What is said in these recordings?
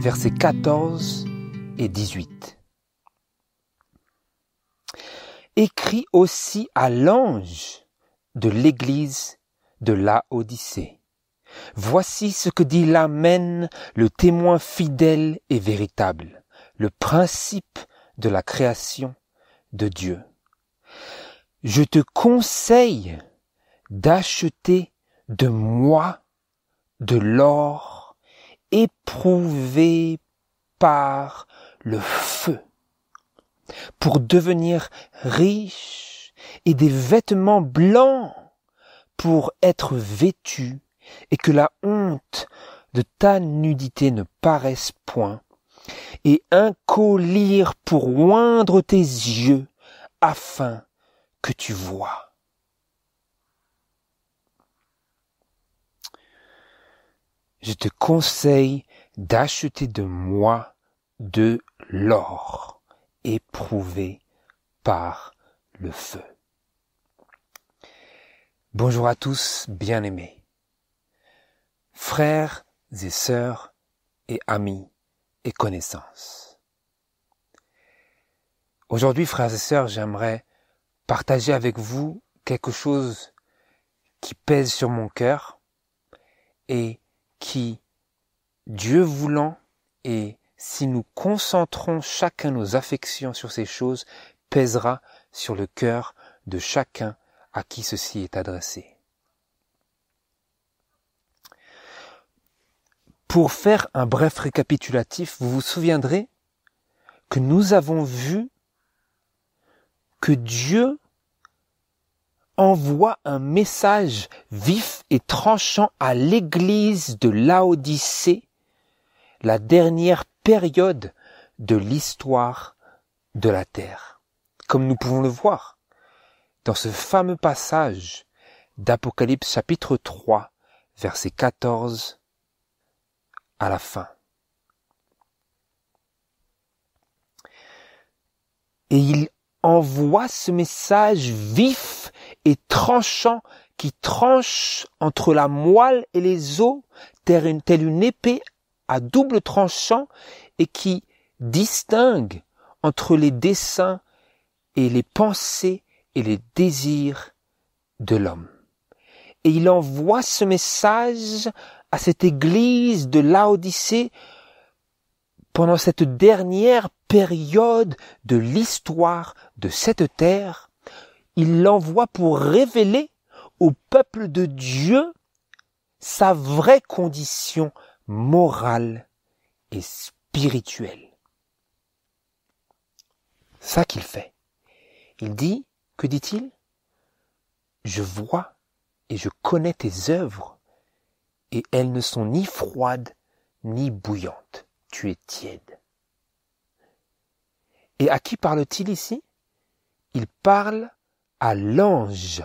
versets 14 et 18. Écrit aussi à l'ange de l'église de la Odyssée. Voici ce que dit l'Amen, le témoin fidèle et véritable, le principe de la création de Dieu. Je te conseille d'acheter de moi de l'or éprouvé par le feu pour devenir riche et des vêtements blancs pour être vêtu et que la honte de ta nudité ne paraisse point et un collier pour oindre tes yeux afin que tu voies. je te conseille d'acheter de moi de l'or éprouvé par le feu. Bonjour à tous, bien-aimés, frères et sœurs et amis et connaissances. Aujourd'hui, frères et sœurs, j'aimerais partager avec vous quelque chose qui pèse sur mon cœur et qui, Dieu voulant, et si nous concentrons chacun nos affections sur ces choses, pèsera sur le cœur de chacun à qui ceci est adressé. Pour faire un bref récapitulatif, vous vous souviendrez que nous avons vu que Dieu envoie un message vif et tranchant à l'église de Laodicée, la dernière période de l'histoire de la terre, comme nous pouvons le voir dans ce fameux passage d'Apocalypse chapitre 3, verset 14 à la fin. Et il envoie ce message vif et tranchant qui tranche entre la moelle et les os, telle une, épée à double tranchant et qui distingue entre les desseins et les pensées et les désirs de l'homme. Et il envoie ce message à cette église de Laodicée pendant cette dernière période de l'histoire de cette terre il l'envoie pour révéler au peuple de Dieu sa vraie condition morale et spirituelle. Ça qu'il fait. Il dit, que dit-il Je vois et je connais tes œuvres, et elles ne sont ni froides ni bouillantes. Tu es tiède. Et à qui parle-t-il ici Il parle à l'ange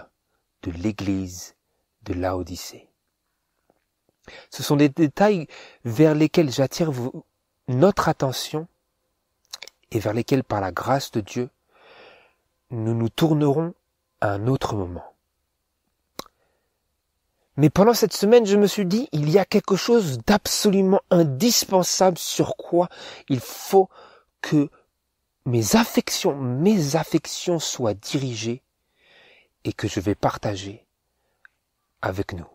de l'église de l'Odyssée. Ce sont des détails vers lesquels j'attire notre attention et vers lesquels, par la grâce de Dieu, nous nous tournerons à un autre moment. Mais pendant cette semaine, je me suis dit, il y a quelque chose d'absolument indispensable sur quoi il faut que mes affections, mes affections soient dirigées et que je vais partager avec nous.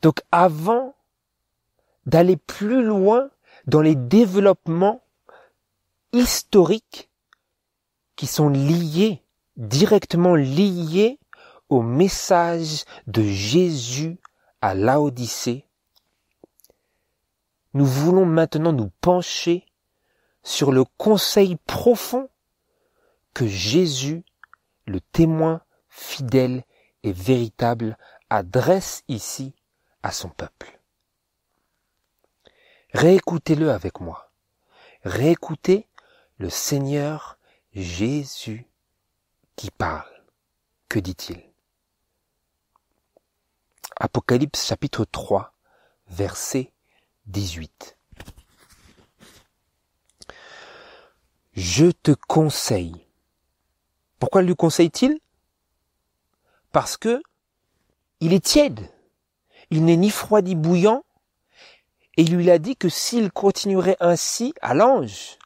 Donc avant d'aller plus loin dans les développements historiques qui sont liés, directement liés au message de Jésus à Laodicée, nous voulons maintenant nous pencher sur le conseil profond que Jésus, le témoin fidèle et véritable, adresse ici à son peuple. Réécoutez-le avec moi. Réécoutez le Seigneur Jésus qui parle. Que dit-il Apocalypse chapitre 3, verset 18. Je te conseille pourquoi lui conseille-t-il Parce que il est tiède. Il n'est ni froid ni bouillant. Et il lui a dit que s'il continuerait ainsi à l'ange,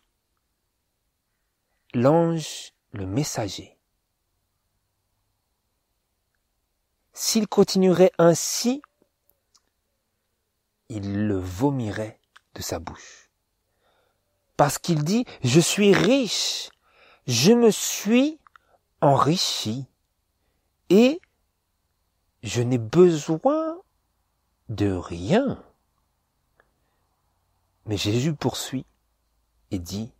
l'ange, le messager, s'il continuerait ainsi, il le vomirait de sa bouche. Parce qu'il dit, je suis riche, je me suis enrichi et je n'ai besoin de rien. Mais Jésus poursuit et dit,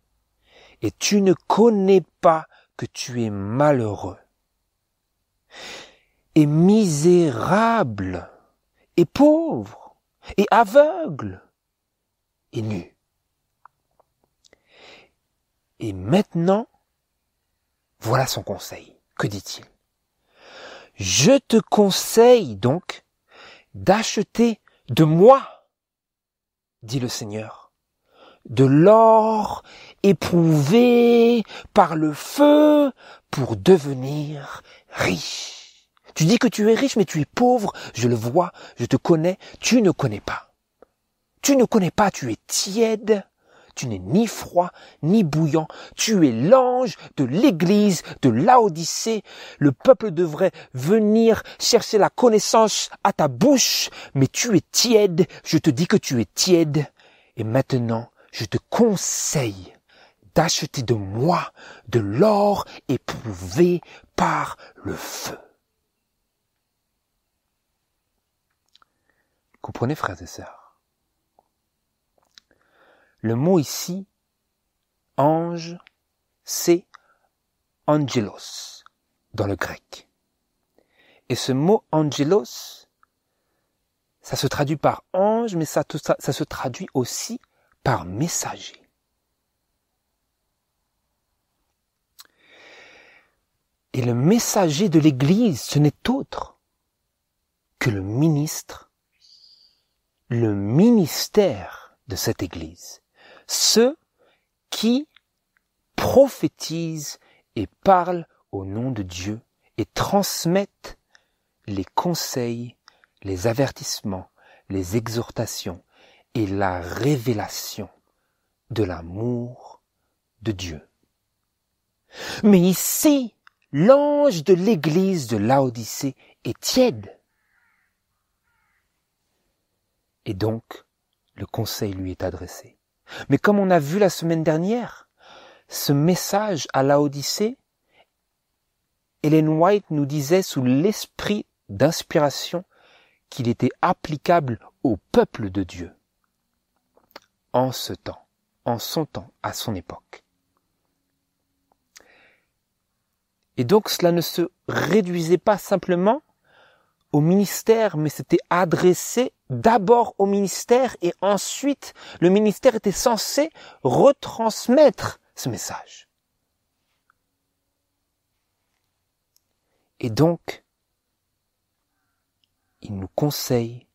et tu ne connais pas que tu es malheureux et misérable et pauvre et aveugle et nu. Et maintenant, voilà son conseil. Que dit-il Je te conseille donc d'acheter de moi, dit le Seigneur, de l'or éprouvé par le feu pour devenir riche. Tu dis que tu es riche, mais tu es pauvre, je le vois, je te connais, tu ne connais pas. Tu ne connais pas, tu es tiède, tu n'es ni froid, ni bouillant. Tu es l'ange de l'église, de l'Odyssée. Le peuple devrait venir chercher la connaissance à ta bouche, mais tu es tiède. Je te dis que tu es tiède. Et maintenant, je te conseille d'acheter de moi de l'or éprouvé par le feu. Comprenez, frères et sœurs le mot ici, ange, c'est angelos dans le grec. Et ce mot angelos, ça se traduit par ange, mais ça, ça se traduit aussi par messager. Et le messager de l'Église, ce n'est autre que le ministre, le ministère de cette Église ceux qui prophétisent et parlent au nom de Dieu et transmettent les conseils, les avertissements, les exhortations et la révélation de l'amour de Dieu. Mais ici, l'ange de l'église de Laodicée est tiède. Et donc, le conseil lui est adressé. Mais comme on a vu la semaine dernière, ce message à Odyssée, Ellen White nous disait sous l'esprit d'inspiration qu'il était applicable au peuple de Dieu en ce temps, en son temps, à son époque. Et donc cela ne se réduisait pas simplement au ministère, mais c'était adressé d'abord au ministère et ensuite le ministère était censé retransmettre ce message. Et donc, il nous conseille,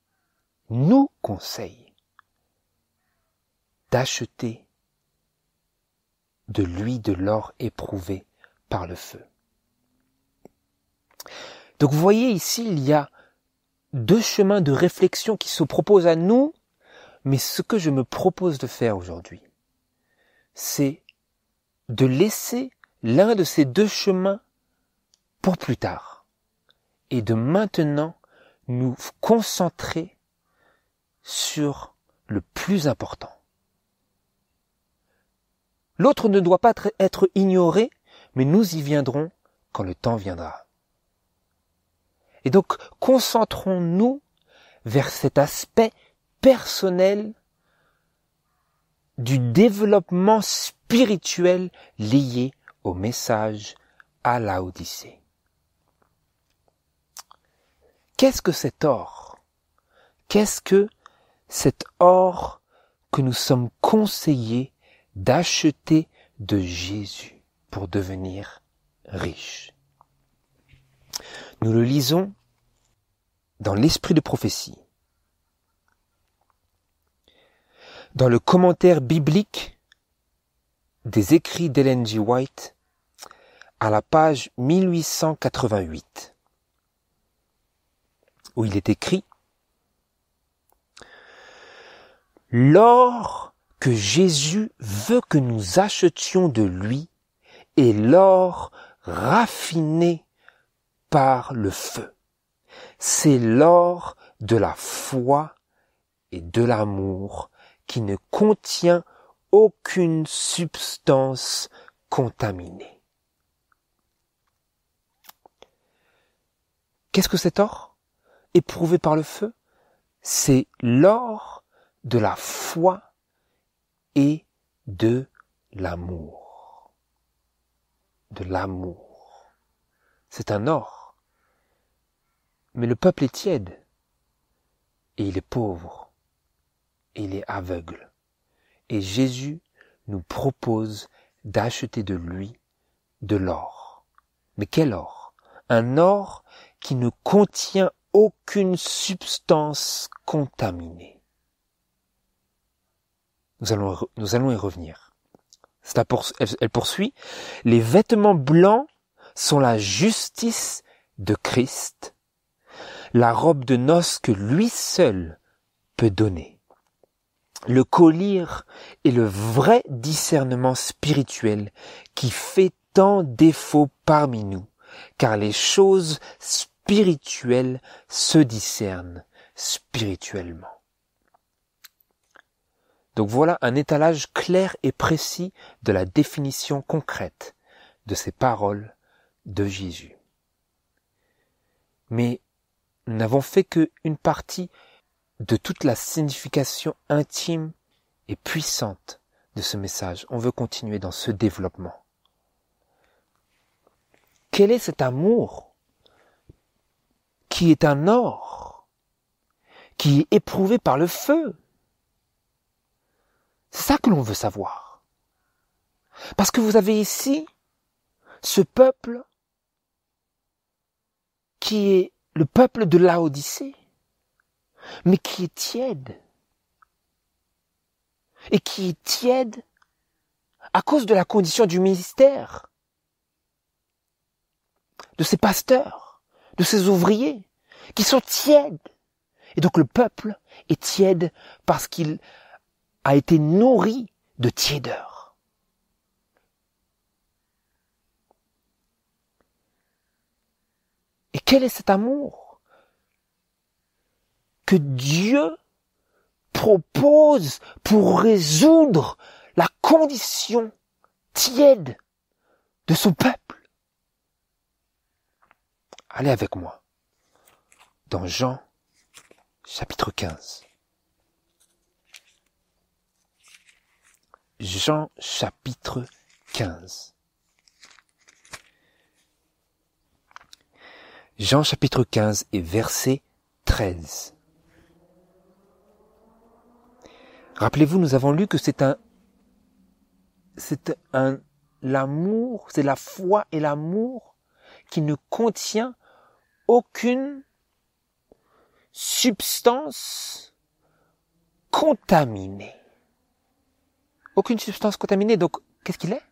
nous conseille, d'acheter de lui de l'or éprouvé par le feu. Donc vous voyez ici, il y a deux chemins de réflexion qui se proposent à nous, mais ce que je me propose de faire aujourd'hui, c'est de laisser l'un de ces deux chemins pour plus tard et de maintenant nous concentrer sur le plus important. L'autre ne doit pas être ignoré, mais nous y viendrons quand le temps viendra. Et donc, concentrons-nous vers cet aspect personnel du développement spirituel lié au message à la Odyssée. Qu'est-ce que cet or Qu'est-ce que cet or que nous sommes conseillés d'acheter de Jésus pour devenir riche nous le lisons dans l'esprit de prophétie. Dans le commentaire biblique des écrits d'Ellen G. White à la page 1888, où il est écrit L'or que Jésus veut que nous achetions de lui est l'or raffiné par le feu. C'est l'or de la foi et de l'amour qui ne contient aucune substance contaminée. Qu'est-ce que cet or éprouvé par le feu C'est l'or de la foi et de l'amour. De l'amour. C'est un or mais le peuple est tiède. Et il est pauvre. Et il est aveugle. Et Jésus nous propose d'acheter de lui de l'or. Mais quel or Un or qui ne contient aucune substance contaminée. Nous allons, nous allons y revenir. elle poursuit. Les vêtements blancs sont la justice de Christ la robe de noces que lui seul peut donner. Le colire est le vrai discernement spirituel qui fait tant défaut parmi nous, car les choses spirituelles se discernent spirituellement. Donc voilà un étalage clair et précis de la définition concrète de ces paroles de Jésus. Mais nous n'avons fait qu'une partie de toute la signification intime et puissante de ce message. On veut continuer dans ce développement. Quel est cet amour qui est un or, qui est éprouvé par le feu C'est ça que l'on veut savoir. Parce que vous avez ici ce peuple qui est le peuple de Laodicée, mais qui est tiède. Et qui est tiède à cause de la condition du ministère, de ses pasteurs, de ses ouvriers, qui sont tièdes. Et donc le peuple est tiède parce qu'il a été nourri de tiédeur. Et quel est cet amour que Dieu propose pour résoudre la condition tiède de son peuple Allez avec moi dans Jean chapitre 15. Jean chapitre 15. Jean chapitre 15 et verset 13. Rappelez-vous, nous avons lu que c'est un, c'est un, l'amour, c'est la foi et l'amour qui ne contient aucune substance contaminée. Aucune substance contaminée. Donc, qu'est-ce qu'il est?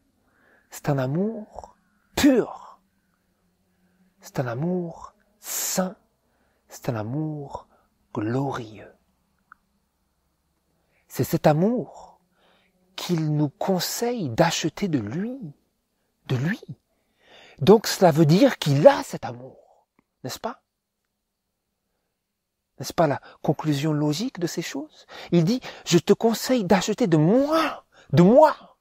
C'est un amour pur. C'est un amour saint, c'est un amour glorieux. C'est cet amour qu'il nous conseille d'acheter de lui, de lui. Donc cela veut dire qu'il a cet amour, n'est-ce pas N'est-ce pas la conclusion logique de ces choses Il dit, je te conseille d'acheter de moi, de moi.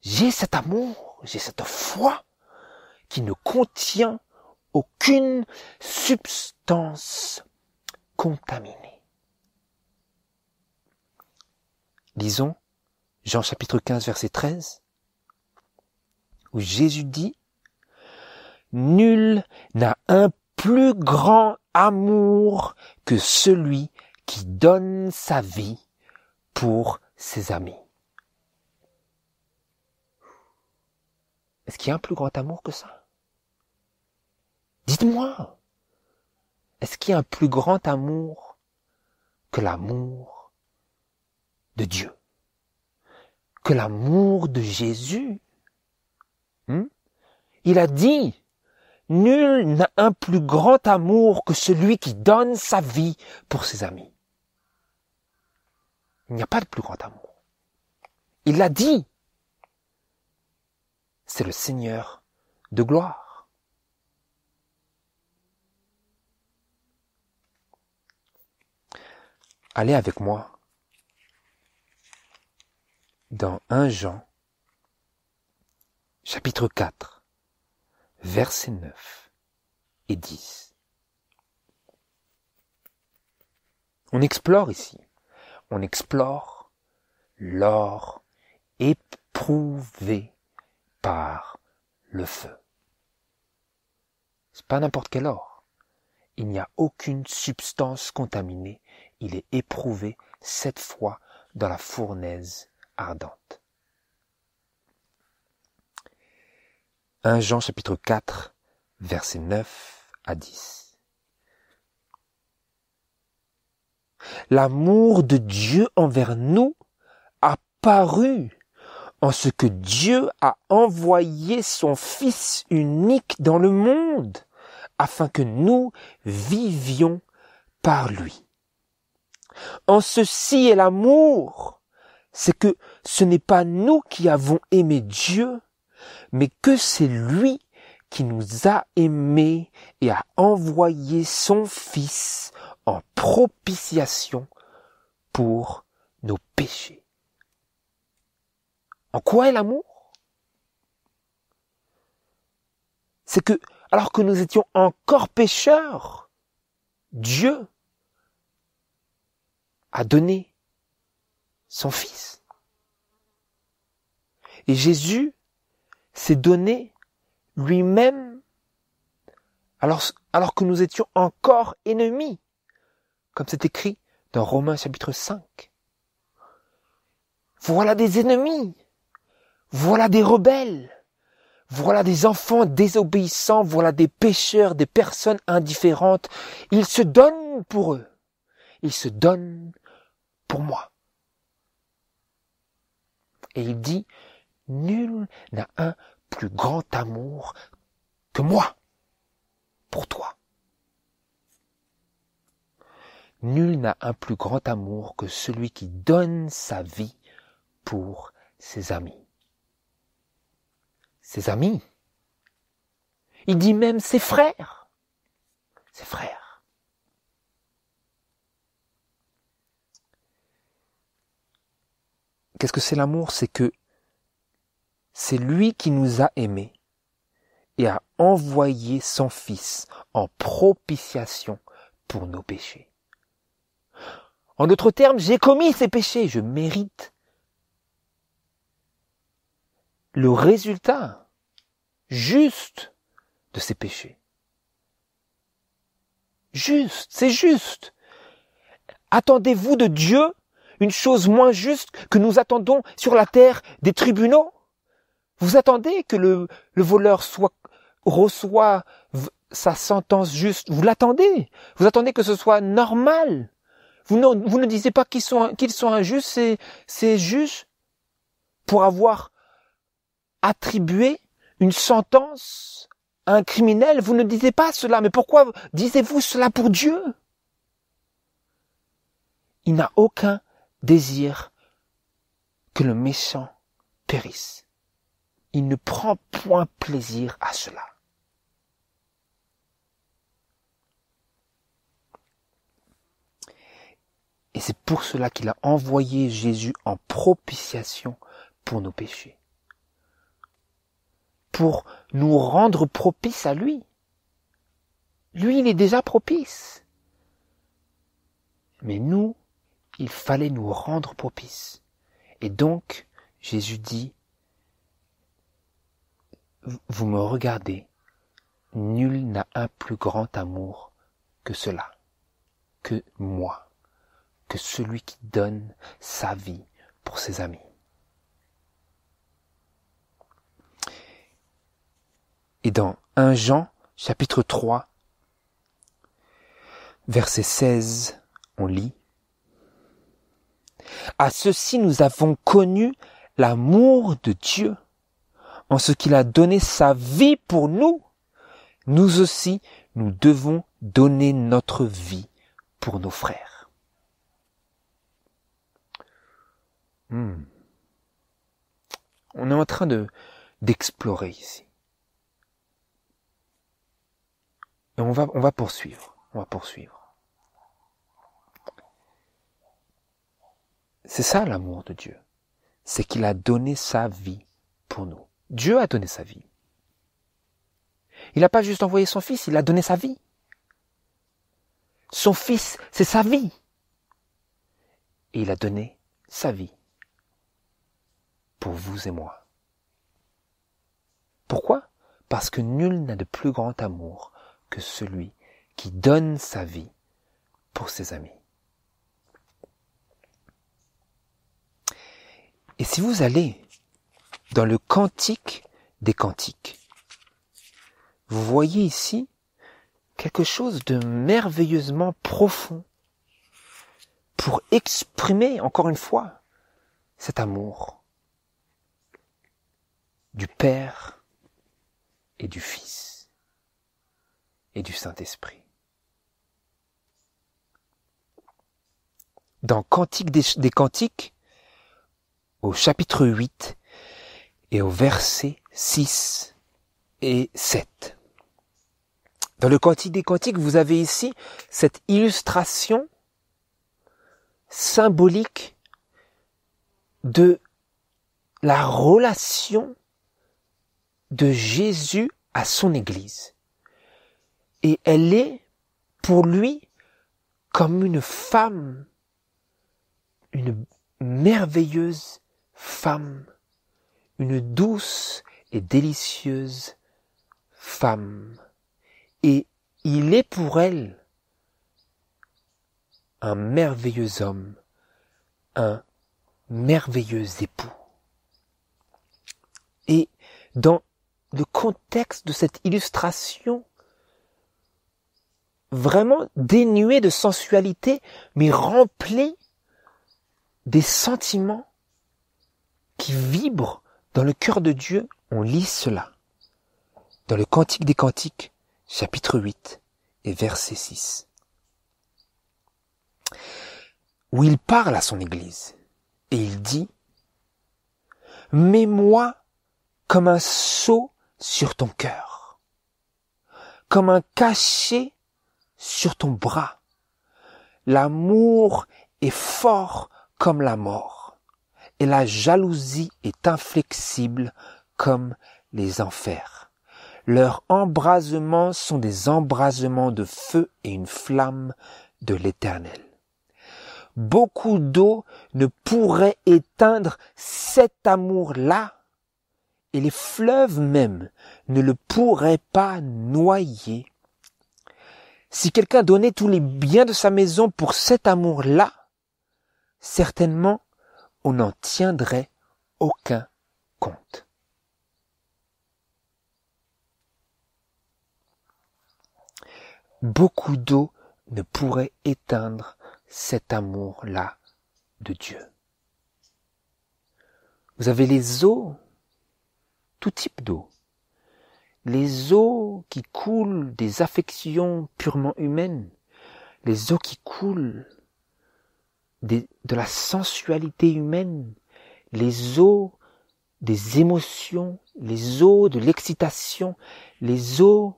J'ai cet amour, j'ai cette foi qui ne contient aucune substance contaminée. Lisons Jean chapitre 15 verset 13 où Jésus dit Nul n'a un plus grand amour que celui qui donne sa vie pour ses amis. Est-ce qu'il y a un plus grand amour que ça Dites-moi, est-ce qu'il y a un plus grand amour que l'amour de Dieu Que l'amour de Jésus hmm? Il a dit, nul n'a un plus grand amour que celui qui donne sa vie pour ses amis. Il n'y a pas de plus grand amour. Il l'a dit. C'est le Seigneur de gloire. Allez avec moi dans 1 Jean, chapitre 4, versets 9 et 10. On explore ici, on explore l'or éprouvé par le feu. C'est pas n'importe quel or. Il n'y a aucune substance contaminée il est éprouvé cette fois dans la fournaise ardente. 1 Jean chapitre 4, verset 9 à 10. L'amour de Dieu envers nous a paru en ce que Dieu a envoyé son Fils unique dans le monde, afin que nous vivions par lui. En ceci est l'amour, c'est que ce n'est pas nous qui avons aimé Dieu, mais que c'est lui qui nous a aimés et a envoyé son Fils en propitiation pour nos péchés. En quoi est l'amour C'est que, alors que nous étions encore pécheurs, Dieu a donné son Fils. Et Jésus s'est donné lui-même alors, alors que nous étions encore ennemis, comme c'est écrit dans Romains chapitre 5. Voilà des ennemis, voilà des rebelles, voilà des enfants désobéissants, voilà des pécheurs, des personnes indifférentes. Il se donne pour eux, il se donne pour moi. Et il dit, nul n'a un plus grand amour que moi pour toi. Nul n'a un plus grand amour que celui qui donne sa vie pour ses amis. Ses amis. Il dit même ses frères. Ses frères. Qu'est-ce que c'est l'amour C'est que c'est lui qui nous a aimés et a envoyé son Fils en propitiation pour nos péchés. En d'autres termes, j'ai commis ces péchés, je mérite. Le résultat juste de ces péchés. Juste, c'est juste. Attendez-vous de Dieu une chose moins juste que nous attendons sur la terre des tribunaux Vous attendez que le, voleur soit, reçoit sa sentence juste Vous l'attendez Vous attendez que ce soit normal vous ne, vous disiez pas qu'ils sont, sont injustes, c'est, c'est juste pour avoir attribué une sentence à un criminel. Vous ne disiez pas cela, mais pourquoi disiez-vous cela pour Dieu Il n'a aucun désire que le méchant périsse. Il ne prend point plaisir à cela. Et c'est pour cela qu'il a envoyé Jésus en propitiation pour nos péchés. Pour nous rendre propices à lui. Lui, il est déjà propice. Mais nous, il fallait nous rendre propices. Et donc, Jésus dit, vous me regardez, nul n'a un plus grand amour que cela, que moi, que celui qui donne sa vie pour ses amis. Et dans 1 Jean chapitre 3, verset 16, on lit à ceci nous avons connu l'amour de Dieu, en ce qu'il a donné sa vie pour nous. Nous aussi, nous devons donner notre vie pour nos frères. Hmm. On est en train de d'explorer ici. Et on va on va poursuivre, on va poursuivre. C'est ça l'amour de Dieu. C'est qu'il a donné sa vie pour nous. Dieu a donné sa vie. Il n'a pas juste envoyé son fils, il a donné sa vie. Son fils, c'est sa vie. Et il a donné sa vie pour vous et moi. Pourquoi Parce que nul n'a de plus grand amour que celui qui donne sa vie pour ses amis. Et si vous allez dans le cantique des cantiques, vous voyez ici quelque chose de merveilleusement profond pour exprimer encore une fois cet amour du Père et du Fils et du Saint-Esprit. Dans Cantique des, des Cantiques, au chapitre 8 et au verset 6 et 7. Dans le Cantique des Cantiques, vous avez ici cette illustration symbolique de la relation de Jésus à son Église. Et elle est pour lui comme une femme, une merveilleuse femme, une douce et délicieuse femme. Et il est pour elle un merveilleux homme, un merveilleux époux. Et dans le contexte de cette illustration, vraiment dénuée de sensualité, mais remplie des sentiments qui vibre dans le cœur de Dieu, on lit cela dans le Cantique des Cantiques, chapitre 8 et verset 6, où il parle à son Église et il dit, Mets-moi comme un sceau sur ton cœur, comme un cachet sur ton bras. L'amour est fort comme la mort et la jalousie est inflexible comme les enfers. Leurs embrasements sont des embrasements de feu et une flamme de l'éternel. Beaucoup d'eau ne pourrait éteindre cet amour-là, et les fleuves même ne le pourraient pas noyer. Si quelqu'un donnait tous les biens de sa maison pour cet amour-là, certainement on n'en tiendrait aucun compte. Beaucoup d'eau ne pourrait éteindre cet amour-là de Dieu. Vous avez les eaux, tout type d'eau, les eaux qui coulent des affections purement humaines, les eaux qui coulent de la sensualité humaine, les eaux des émotions, les eaux de l'excitation, les eaux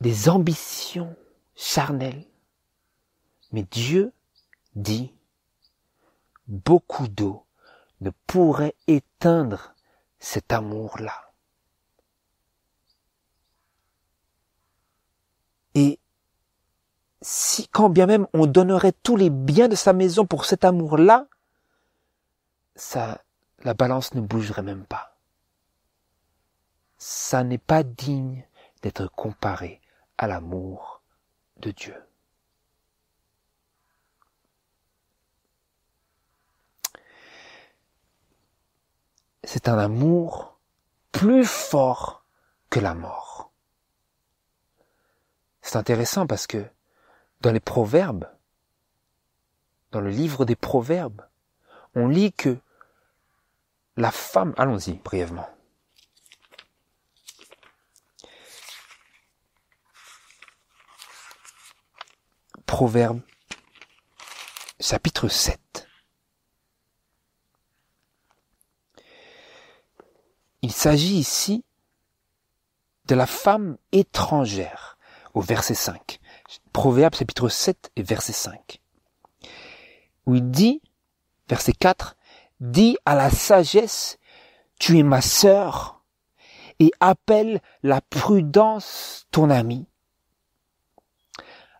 des ambitions charnelles. Mais Dieu dit, beaucoup d'eau ne pourrait éteindre cet amour-là. si, quand bien même on donnerait tous les biens de sa maison pour cet amour-là, ça, la balance ne bougerait même pas. Ça n'est pas digne d'être comparé à l'amour de Dieu. C'est un amour plus fort que la mort. C'est intéressant parce que dans les proverbes, dans le livre des proverbes, on lit que la femme, allons-y brièvement. Proverbe, chapitre 7. Il s'agit ici de la femme étrangère, au verset 5. Proverbes chapitre 7 et verset 5, où il dit, verset 4, Dis à la sagesse, tu es ma sœur, et appelle la prudence ton amie,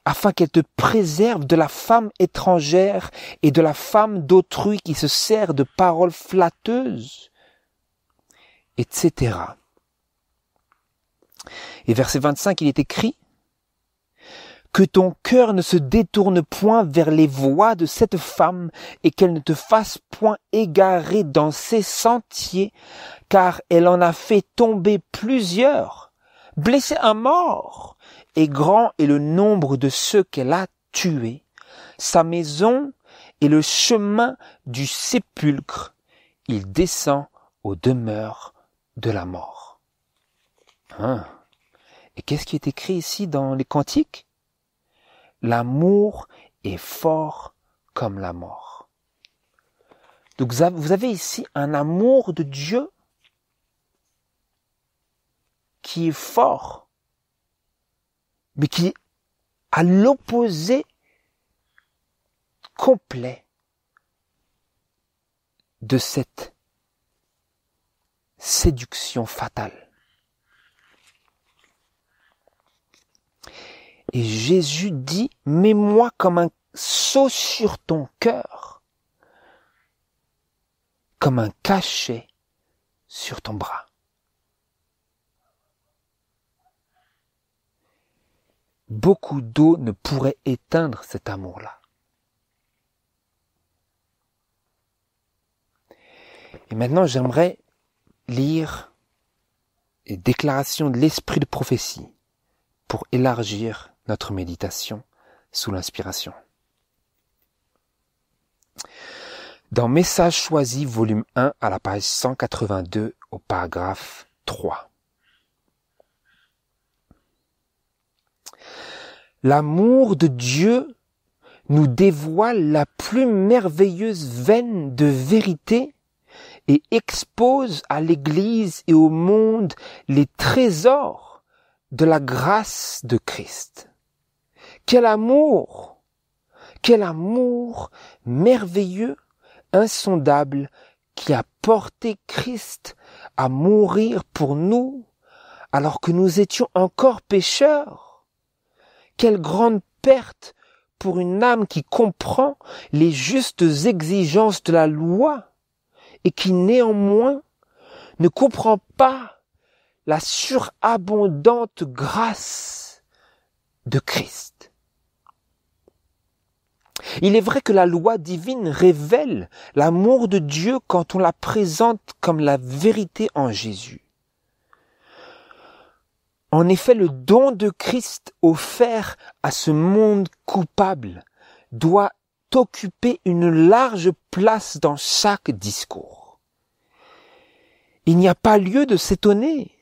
afin qu'elle te préserve de la femme étrangère et de la femme d'autrui qui se sert de paroles flatteuses, etc. Et verset 25, il est écrit, que ton cœur ne se détourne point vers les voies de cette femme et qu'elle ne te fasse point égarer dans ses sentiers, car elle en a fait tomber plusieurs, blessé un mort, et grand est le nombre de ceux qu'elle a tués. Sa maison est le chemin du sépulcre. Il descend aux demeures de la mort. Hein? Et qu'est-ce qui est écrit ici dans les cantiques L'amour est fort comme la mort. Donc vous avez ici un amour de Dieu qui est fort, mais qui est à l'opposé complet de cette séduction fatale. Et Jésus dit, mets-moi comme un sceau sur ton cœur, comme un cachet sur ton bras. Beaucoup d'eau ne pourrait éteindre cet amour-là. Et maintenant, j'aimerais lire les déclarations de l'esprit de prophétie pour élargir notre méditation sous l'inspiration. Dans Message choisi, volume 1, à la page 182, au paragraphe 3. L'amour de Dieu nous dévoile la plus merveilleuse veine de vérité et expose à l'Église et au monde les trésors de la grâce de Christ. Quel amour Quel amour merveilleux, insondable, qui a porté Christ à mourir pour nous alors que nous étions encore pécheurs. Quelle grande perte pour une âme qui comprend les justes exigences de la loi et qui néanmoins ne comprend pas la surabondante grâce de Christ. Il est vrai que la loi divine révèle l'amour de Dieu quand on la présente comme la vérité en Jésus. En effet, le don de Christ offert à ce monde coupable doit occuper une large place dans chaque discours. Il n'y a pas lieu de s'étonner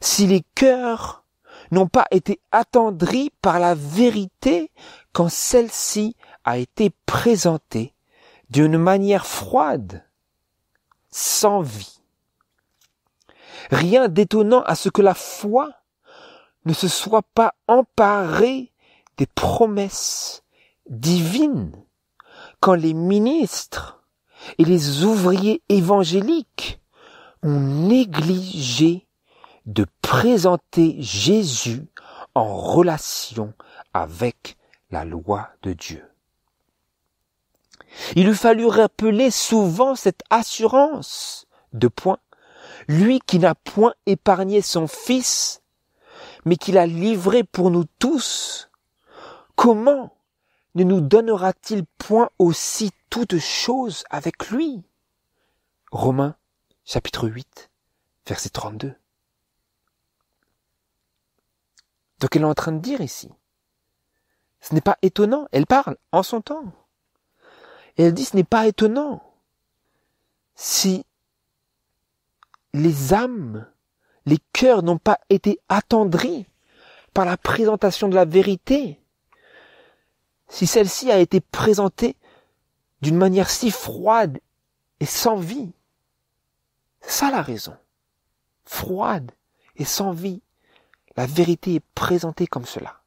si les cœurs n'ont pas été attendris par la vérité quand celle-ci a été présenté d'une manière froide, sans vie. Rien d'étonnant à ce que la foi ne se soit pas emparée des promesses divines quand les ministres et les ouvriers évangéliques ont négligé de présenter Jésus en relation avec la loi de Dieu. Il eût fallu rappeler souvent cette assurance de point, lui qui n'a point épargné son fils, mais qui l'a livré pour nous tous. Comment ne nous donnera-t-il point aussi toutes choses avec lui Romains chapitre 8, verset 32. Donc elle est en train de dire ici. Ce n'est pas étonnant, elle parle en son temps. Et elle dit, ce n'est pas étonnant si les âmes, les cœurs n'ont pas été attendris par la présentation de la vérité, si celle-ci a été présentée d'une manière si froide et sans vie. C'est ça la raison. Froide et sans vie. La vérité est présentée comme cela.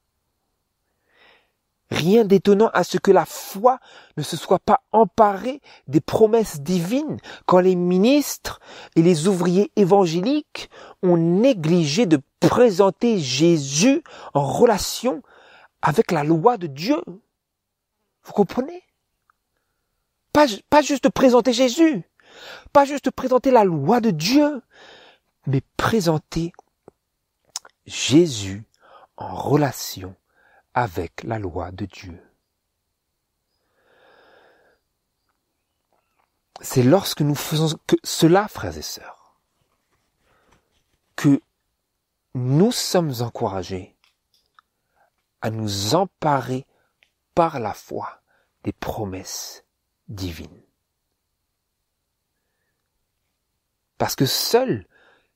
Rien d'étonnant à ce que la foi ne se soit pas emparée des promesses divines quand les ministres et les ouvriers évangéliques ont négligé de présenter Jésus en relation avec la loi de Dieu. Vous comprenez pas, pas juste présenter Jésus, pas juste présenter la loi de Dieu, mais présenter Jésus en relation avec la loi de Dieu. C'est lorsque nous faisons que cela, frères et sœurs, que nous sommes encouragés à nous emparer par la foi des promesses divines. Parce que seul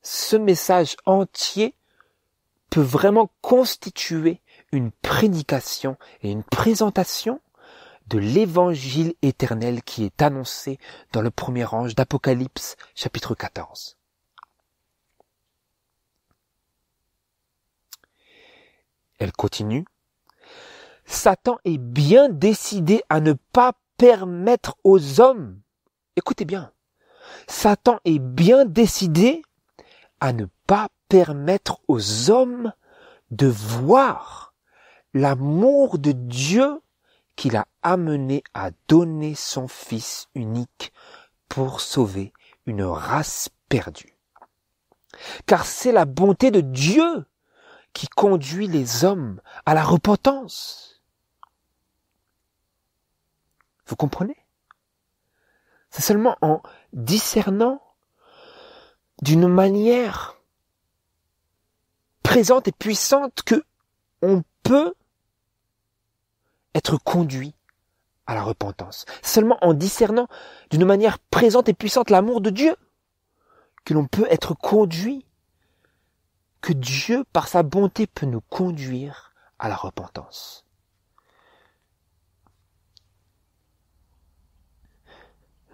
ce message entier peut vraiment constituer une prédication et une présentation de l'évangile éternel qui est annoncé dans le premier ange d'Apocalypse chapitre 14. Elle continue. Satan est bien décidé à ne pas permettre aux hommes, écoutez bien, Satan est bien décidé à ne pas permettre aux hommes de voir l'amour de Dieu qui l'a amené à donner son Fils unique pour sauver une race perdue. Car c'est la bonté de Dieu qui conduit les hommes à la repentance. Vous comprenez C'est seulement en discernant d'une manière présente et puissante que on peut être conduit à la repentance. Seulement en discernant d'une manière présente et puissante l'amour de Dieu que l'on peut être conduit, que Dieu par sa bonté peut nous conduire à la repentance.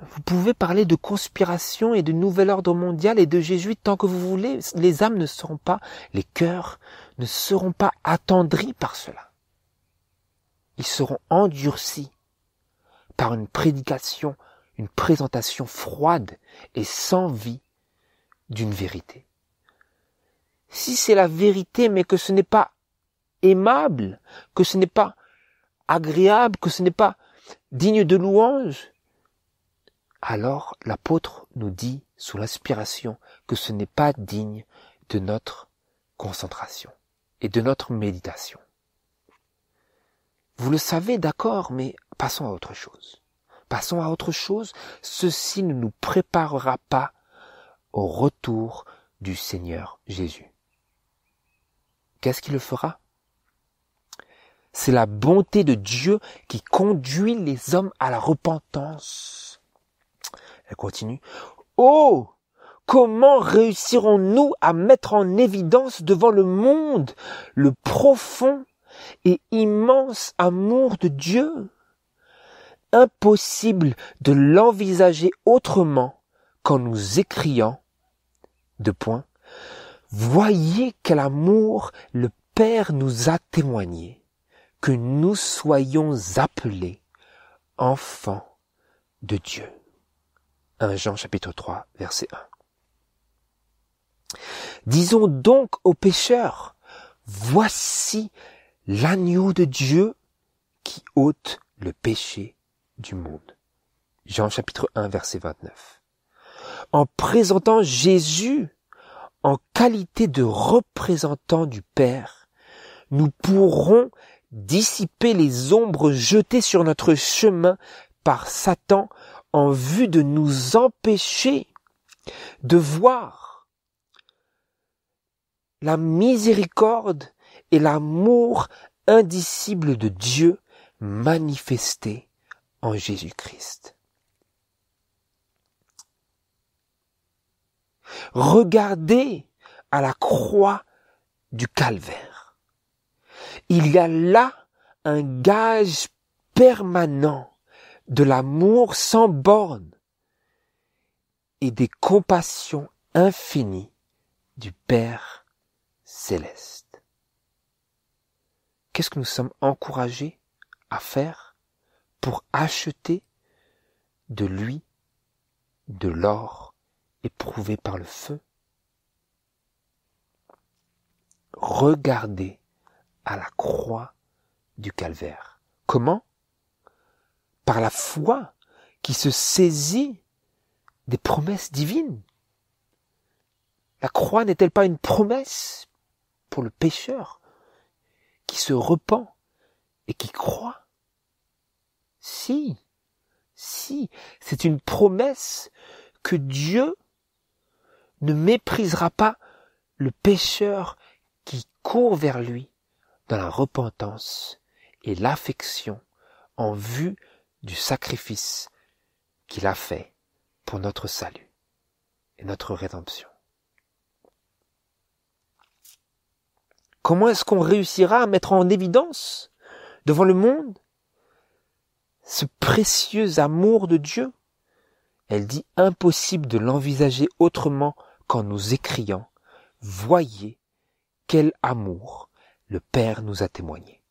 Vous pouvez parler de conspiration et de nouvel ordre mondial et de Jésus, tant que vous voulez. Les âmes ne seront pas, les cœurs ne seront pas attendris par cela ils seront endurcis par une prédication, une présentation froide et sans vie d'une vérité. Si c'est la vérité, mais que ce n'est pas aimable, que ce n'est pas agréable, que ce n'est pas digne de louange, alors l'apôtre nous dit sous l'inspiration que ce n'est pas digne de notre concentration et de notre méditation. Vous le savez, d'accord, mais passons à autre chose. Passons à autre chose. Ceci ne nous préparera pas au retour du Seigneur Jésus. Qu'est-ce qui le fera C'est la bonté de Dieu qui conduit les hommes à la repentance. Elle continue. Oh Comment réussirons-nous à mettre en évidence devant le monde le profond et immense amour de Dieu. Impossible de l'envisager autrement qu'en nous écriant de point. Voyez quel amour le Père nous a témoigné, que nous soyons appelés enfants de Dieu. 1 Jean chapitre 3 verset 1. Disons donc aux pécheurs, voici l'agneau de Dieu qui ôte le péché du monde. Jean chapitre 1 verset 29. En présentant Jésus en qualité de représentant du Père, nous pourrons dissiper les ombres jetées sur notre chemin par Satan en vue de nous empêcher de voir la miséricorde et l'amour indicible de Dieu manifesté en Jésus-Christ. Regardez à la croix du calvaire. Il y a là un gage permanent de l'amour sans borne et des compassions infinies du Père céleste qu'est-ce que nous sommes encouragés à faire pour acheter de lui de l'or éprouvé par le feu Regardez à la croix du calvaire. Comment Par la foi qui se saisit des promesses divines. La croix n'est-elle pas une promesse pour le pécheur qui se repent et qui croit. Si, si, c'est une promesse que Dieu ne méprisera pas le pécheur qui court vers lui dans la repentance et l'affection en vue du sacrifice qu'il a fait pour notre salut et notre rédemption. Comment est-ce qu'on réussira à mettre en évidence devant le monde ce précieux amour de Dieu Elle dit impossible de l'envisager autrement qu'en nous écriant Voyez quel amour le Père nous a témoigné,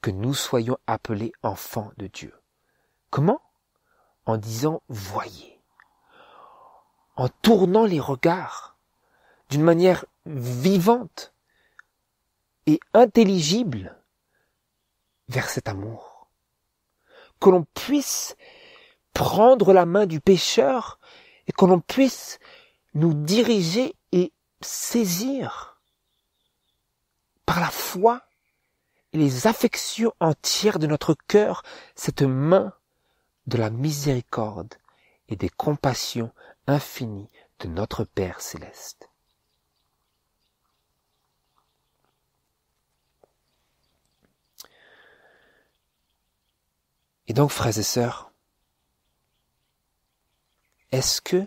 que nous soyons appelés enfants de Dieu. Comment En disant Voyez, en tournant les regards d'une manière vivante et intelligible vers cet amour. Que l'on puisse prendre la main du pécheur et que l'on puisse nous diriger et saisir par la foi et les affections entières de notre cœur cette main de la miséricorde et des compassions infinies de notre Père céleste. Et donc, frères et sœurs, est-ce que,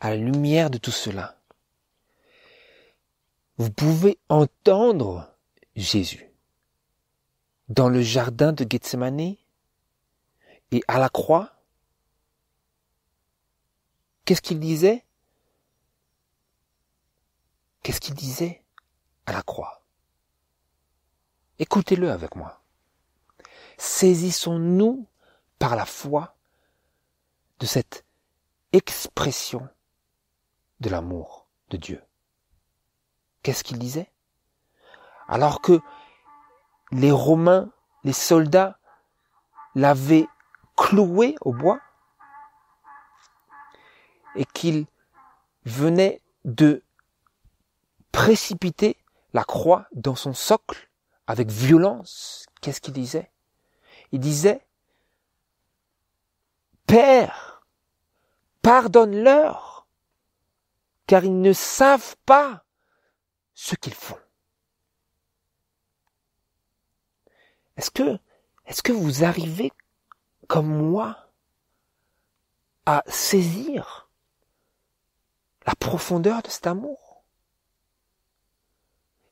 à la lumière de tout cela, vous pouvez entendre Jésus dans le jardin de Gethsemane et à la croix Qu'est-ce qu'il disait Qu'est-ce qu'il disait à la croix Écoutez-le avec moi. Saisissons-nous par la foi de cette expression de l'amour de Dieu. Qu'est-ce qu'il disait Alors que les Romains, les soldats, l'avaient cloué au bois et qu'il venait de précipiter la croix dans son socle avec violence, qu'est-ce qu'il disait il disait, Père, pardonne-leur, car ils ne savent pas ce qu'ils font. Est-ce que, est-ce que vous arrivez, comme moi, à saisir la profondeur de cet amour?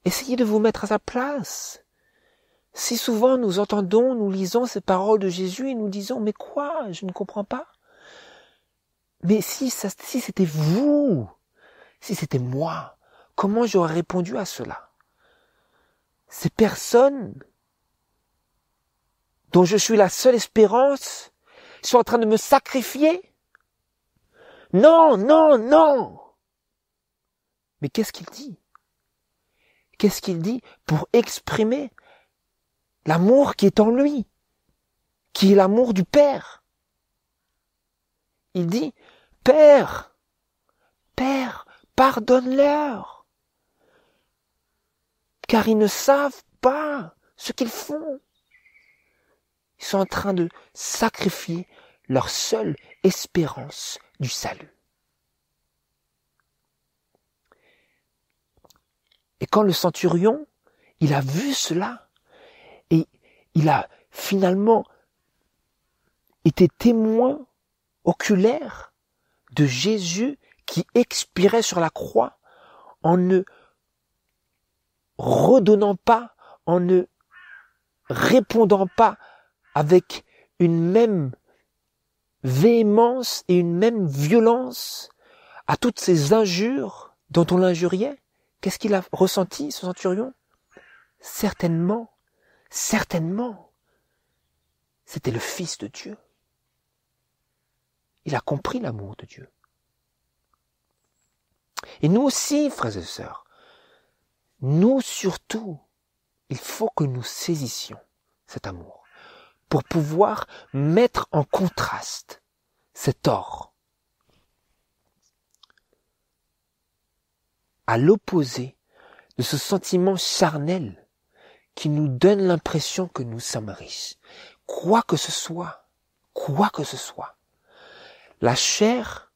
Essayez de vous mettre à sa place. Si souvent nous entendons, nous lisons ces paroles de Jésus et nous disons Mais quoi Je ne comprends pas. Mais si, si c'était vous, si c'était moi, comment j'aurais répondu à cela Ces personnes dont je suis la seule espérance sont en train de me sacrifier Non, non, non Mais qu'est-ce qu'il dit Qu'est-ce qu'il dit pour exprimer L'amour qui est en lui, qui est l'amour du Père. Il dit, Père, Père, pardonne-leur, car ils ne savent pas ce qu'ils font. Ils sont en train de sacrifier leur seule espérance du salut. Et quand le centurion, il a vu cela, il a finalement été témoin oculaire de Jésus qui expirait sur la croix en ne redonnant pas, en ne répondant pas avec une même véhémence et une même violence à toutes ces injures dont on l'injuriait, qu'est-ce qu'il a ressenti, ce centurion Certainement Certainement, c'était le Fils de Dieu. Il a compris l'amour de Dieu. Et nous aussi, frères et sœurs, nous surtout, il faut que nous saisissions cet amour pour pouvoir mettre en contraste cet or à l'opposé de ce sentiment charnel qui nous donne l'impression que nous sommes riches. Quoi que ce soit, quoi que ce soit. La chair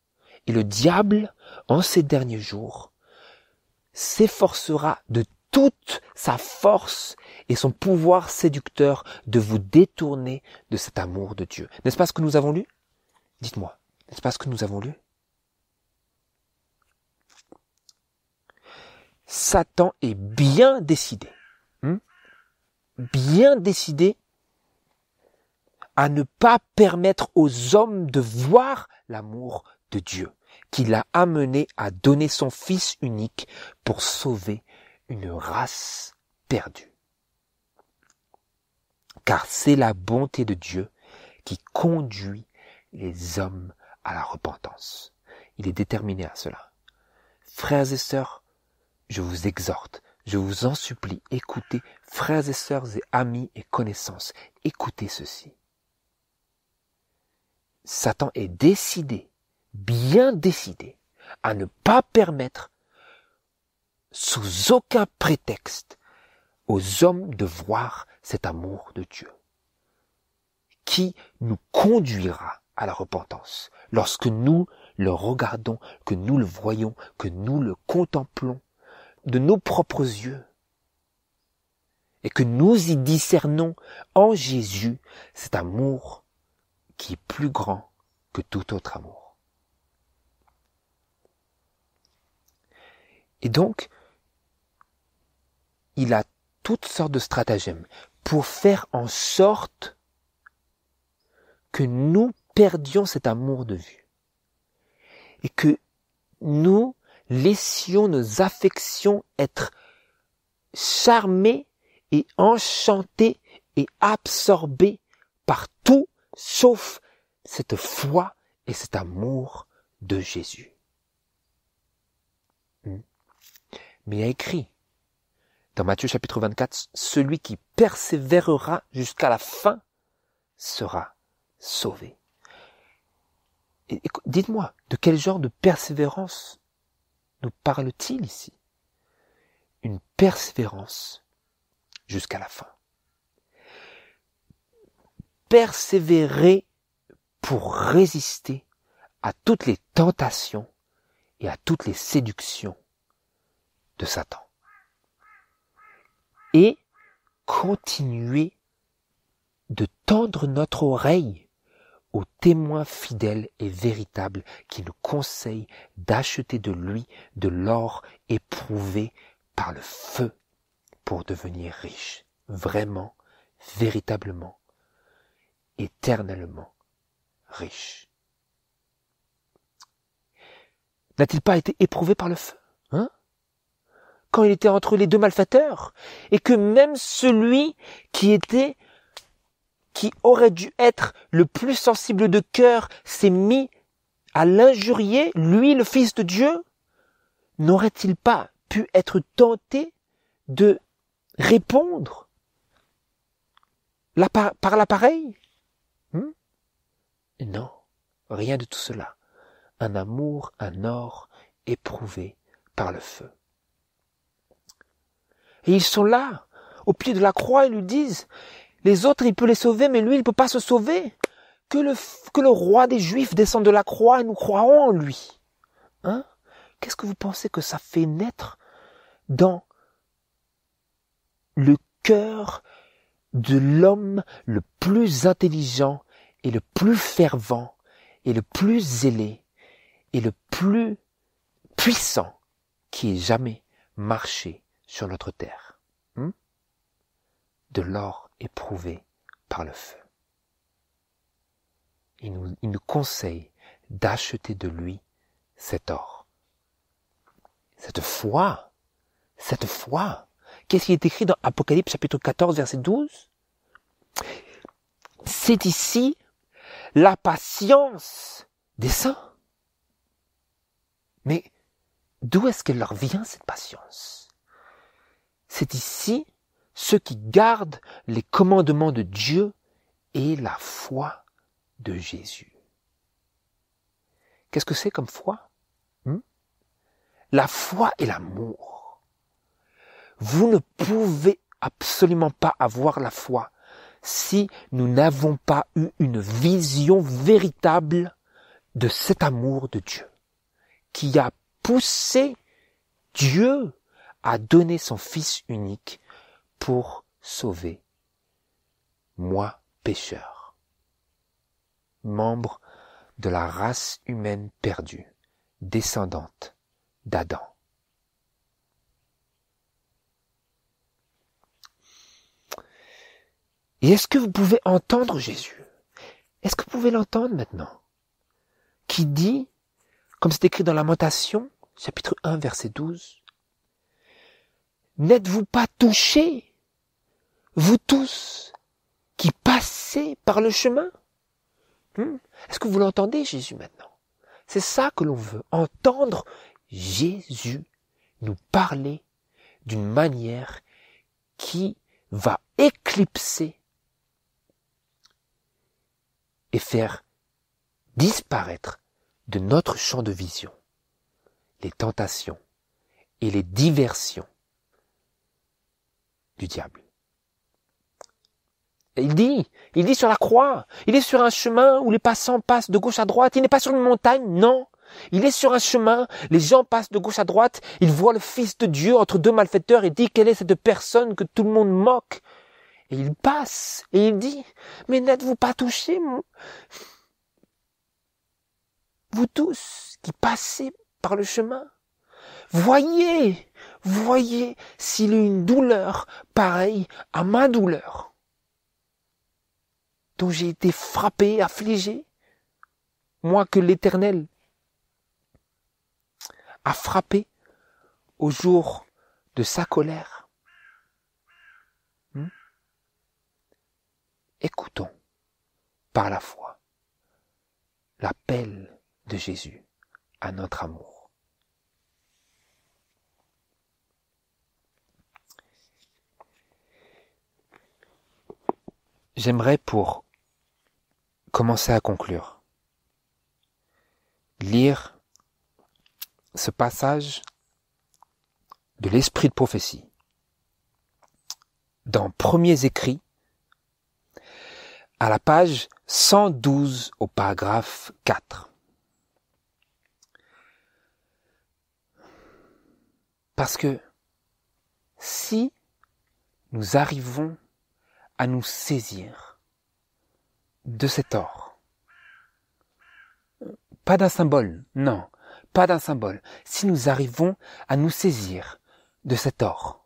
et le diable, en ces derniers jours, s'efforcera de toute sa force et son pouvoir séducteur de vous détourner de cet amour de Dieu. N'est-ce pas ce que nous avons lu Dites-moi, n'est-ce pas ce que nous avons lu Satan est bien décidé bien décidé à ne pas permettre aux hommes de voir l'amour de Dieu qui l'a amené à donner son Fils unique pour sauver une race perdue. Car c'est la bonté de Dieu qui conduit les hommes à la repentance. Il est déterminé à cela. Frères et sœurs, je vous exhorte je vous en supplie, écoutez, frères et sœurs et amis et connaissances, écoutez ceci. Satan est décidé, bien décidé, à ne pas permettre, sous aucun prétexte, aux hommes de voir cet amour de Dieu, qui nous conduira à la repentance lorsque nous le regardons, que nous le voyons, que nous le contemplons de nos propres yeux et que nous y discernons en Jésus cet amour qui est plus grand que tout autre amour. Et donc, il a toutes sortes de stratagèmes pour faire en sorte que nous perdions cet amour de vue et que nous laissions nos affections être charmées et enchantées et absorbées par tout sauf cette foi et cet amour de Jésus. Hmm. Mais il y a écrit dans Matthieu chapitre 24, celui qui persévérera jusqu'à la fin sera sauvé. Dites-moi, de quel genre de persévérance nous parle-t-il ici Une persévérance jusqu'à la fin. Persévérer pour résister à toutes les tentations et à toutes les séductions de Satan. Et continuer de tendre notre oreille au témoin fidèle et véritable qui nous conseille d'acheter de lui de l'or éprouvé par le feu pour devenir riche, vraiment, véritablement, éternellement riche. N'a-t-il pas été éprouvé par le feu, hein Quand il était entre les deux malfaiteurs, et que même celui qui était qui aurait dû être le plus sensible de cœur, s'est mis à l'injurier, lui le Fils de Dieu N'aurait-il pas pu être tenté de répondre par l'appareil hmm? Non, rien de tout cela. Un amour, un or éprouvé par le feu. Et ils sont là, au pied de la croix, ils lui disent, les autres, il peut les sauver, mais lui, il ne peut pas se sauver. Que le, que le roi des Juifs descende de la croix et nous croirons en lui. Hein Qu'est-ce que vous pensez que ça fait naître dans le cœur de l'homme le plus intelligent et le plus fervent et le plus zélé et le plus puissant qui ait jamais marché sur notre terre. Hein? de l'or éprouvé par le feu. Il nous, il nous conseille d'acheter de lui cet or. Cette foi, cette foi, qu'est-ce qui est écrit dans Apocalypse chapitre 14 verset 12 C'est ici la patience des saints. Mais d'où est-ce qu'elle leur vient cette patience C'est ici ceux qui gardent les commandements de Dieu et la foi de Jésus. Qu'est-ce que c'est comme foi hmm La foi et l'amour. Vous ne pouvez absolument pas avoir la foi si nous n'avons pas eu une vision véritable de cet amour de Dieu qui a poussé Dieu à donner son Fils unique pour sauver. Moi, pécheur, membre de la race humaine perdue, descendante d'Adam. Et est-ce que vous pouvez entendre Jésus Est-ce que vous pouvez l'entendre maintenant Qui dit, comme c'est écrit dans Lamentation, chapitre 1, verset 12, N'êtes-vous pas touché? vous tous qui passez par le chemin. Hmm, est-ce que vous l'entendez, Jésus, maintenant C'est ça que l'on veut, entendre Jésus nous parler d'une manière qui va éclipser et faire disparaître de notre champ de vision les tentations et les diversions du diable. Il dit, il dit sur la croix, il est sur un chemin où les passants passent de gauche à droite, il n'est pas sur une montagne, non. Il est sur un chemin, les gens passent de gauche à droite, Il voit le Fils de Dieu entre deux malfaiteurs et dit quelle est cette personne que tout le monde moque. Et il passe et il dit, mais n'êtes-vous pas touchés, vous tous qui passez par le chemin Voyez, voyez s'il y a une douleur pareille à ma douleur dont j'ai été frappé, affligé, moi que l'Éternel a frappé au jour de sa colère. Hmm? Écoutons par la foi l'appel de Jésus à notre amour. J'aimerais pour commencer à conclure. Lire ce passage de l'esprit de prophétie dans Premiers écrits à la page 112 au paragraphe 4. Parce que si nous arrivons à nous saisir de cet or. Pas d'un symbole, non, pas d'un symbole. Si nous arrivons à nous saisir de cet or,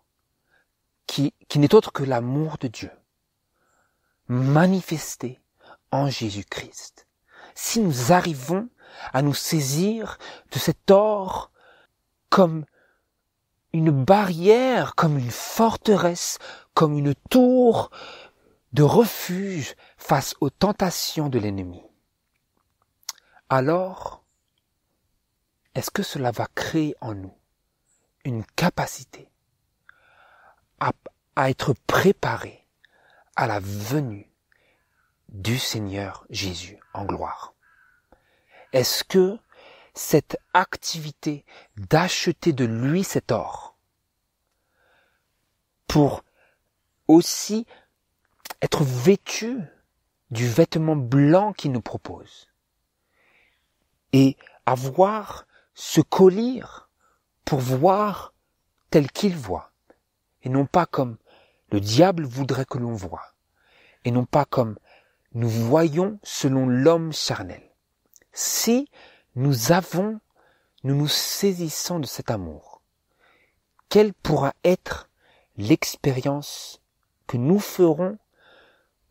qui, qui n'est autre que l'amour de Dieu, manifesté en Jésus-Christ, si nous arrivons à nous saisir de cet or comme une barrière, comme une forteresse, comme une tour, de refuge face aux tentations de l'ennemi. Alors, est-ce que cela va créer en nous une capacité à, être préparé à la venue du Seigneur Jésus en gloire Est-ce que cette activité d'acheter de lui cet or pour aussi être vêtu du vêtement blanc qu'il nous propose et avoir ce collier pour voir tel qu'il voit et non pas comme le diable voudrait que l'on voit et non pas comme nous voyons selon l'homme charnel. Si nous avons, nous nous saisissons de cet amour, quelle pourra être l'expérience que nous ferons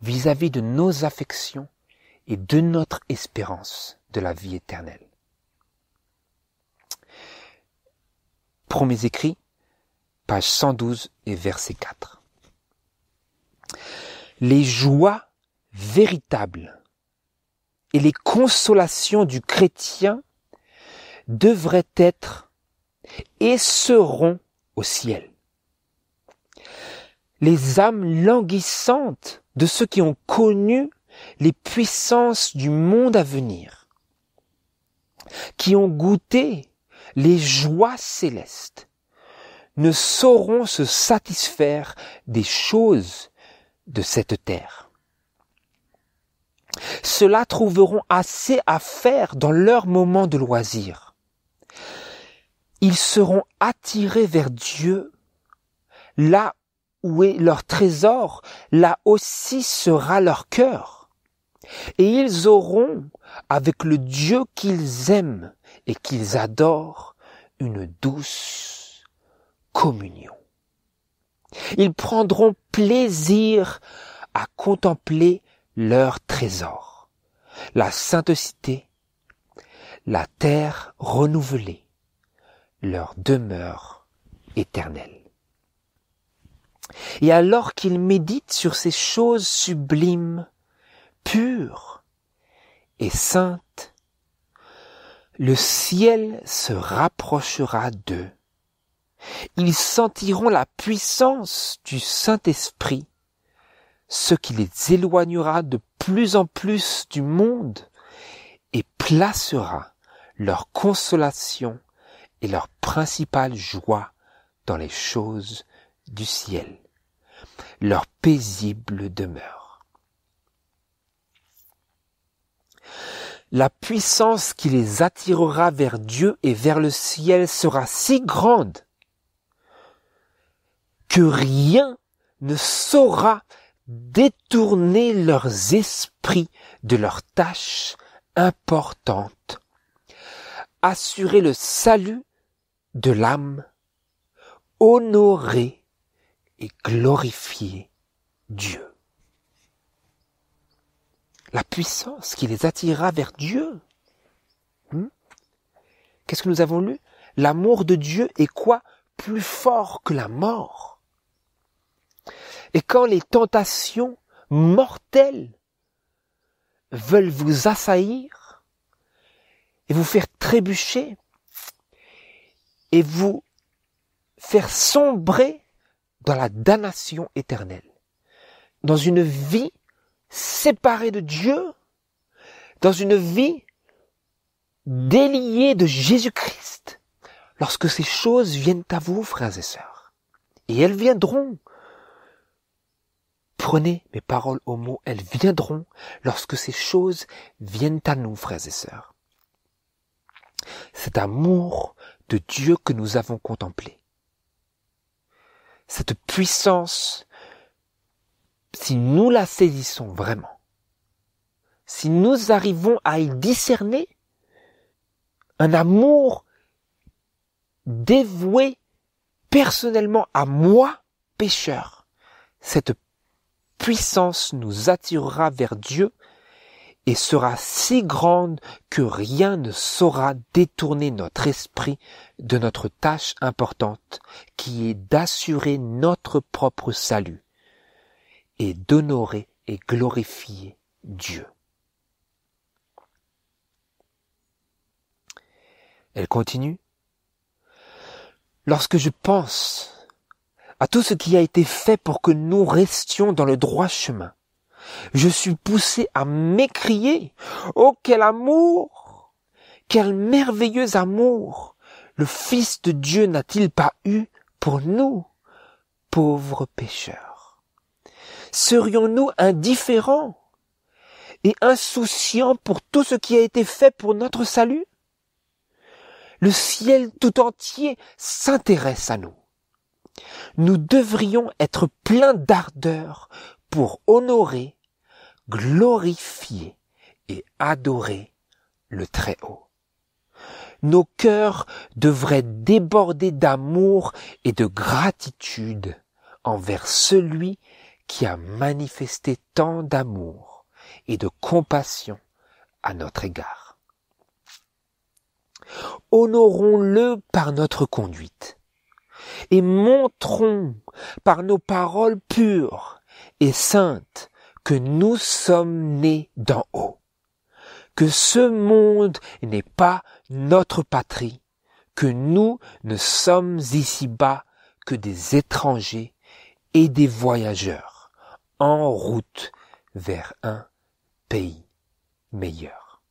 vis-à-vis de nos affections et de notre espérance de la vie éternelle. Premiers écrits, page 112 et verset 4. Les joies véritables et les consolations du chrétien devraient être et seront au ciel. Les âmes languissantes de ceux qui ont connu les puissances du monde à venir, qui ont goûté les joies célestes, ne sauront se satisfaire des choses de cette terre. ceux trouveront assez à faire dans leur moments de loisir. Ils seront attirés vers Dieu là où est leur trésor, là aussi sera leur cœur. Et ils auront, avec le Dieu qu'ils aiment et qu'ils adorent, une douce communion. Ils prendront plaisir à contempler leur trésor, la sainte cité, la terre renouvelée, leur demeure éternelle. Et alors qu'ils méditent sur ces choses sublimes, pures et saintes, le ciel se rapprochera d'eux. Ils sentiront la puissance du Saint-Esprit, ce qui les éloignera de plus en plus du monde et placera leur consolation et leur principale joie dans les choses du ciel, leur paisible demeure. La puissance qui les attirera vers Dieu et vers le ciel sera si grande que rien ne saura détourner leurs esprits de leurs tâches importantes, assurer le salut de l'âme, honorer et glorifier Dieu. La puissance qui les attira vers Dieu. Hmm? Qu'est-ce que nous avons lu L'amour de Dieu est quoi Plus fort que la mort. Et quand les tentations mortelles veulent vous assaillir et vous faire trébucher et vous faire sombrer dans la damnation éternelle, dans une vie séparée de Dieu, dans une vie déliée de Jésus-Christ, lorsque ces choses viennent à vous, frères et sœurs, et elles viendront. Prenez mes paroles au mot, elles viendront lorsque ces choses viennent à nous, frères et sœurs. Cet amour de Dieu que nous avons contemplé, cette puissance, si nous la saisissons vraiment, si nous arrivons à y discerner un amour dévoué personnellement à moi, pécheur, cette puissance nous attirera vers Dieu et sera si grande que rien ne saura détourner notre esprit de notre tâche importante qui est d'assurer notre propre salut et d'honorer et glorifier Dieu. Elle continue. Lorsque je pense à tout ce qui a été fait pour que nous restions dans le droit chemin, je suis poussé à m'écrier. Oh, quel amour! Quel merveilleux amour! Le Fils de Dieu n'a-t-il pas eu pour nous, pauvres pécheurs? Serions-nous indifférents et insouciants pour tout ce qui a été fait pour notre salut? Le ciel tout entier s'intéresse à nous. Nous devrions être pleins d'ardeur pour honorer, glorifier et adorer le Très-Haut. Nos cœurs devraient déborder d'amour et de gratitude envers celui qui a manifesté tant d'amour et de compassion à notre égard. Honorons-le par notre conduite et montrons par nos paroles pures et sainte que nous sommes nés d'en haut, que ce monde n'est pas notre patrie, que nous ne sommes ici-bas que des étrangers et des voyageurs en route vers un pays meilleur.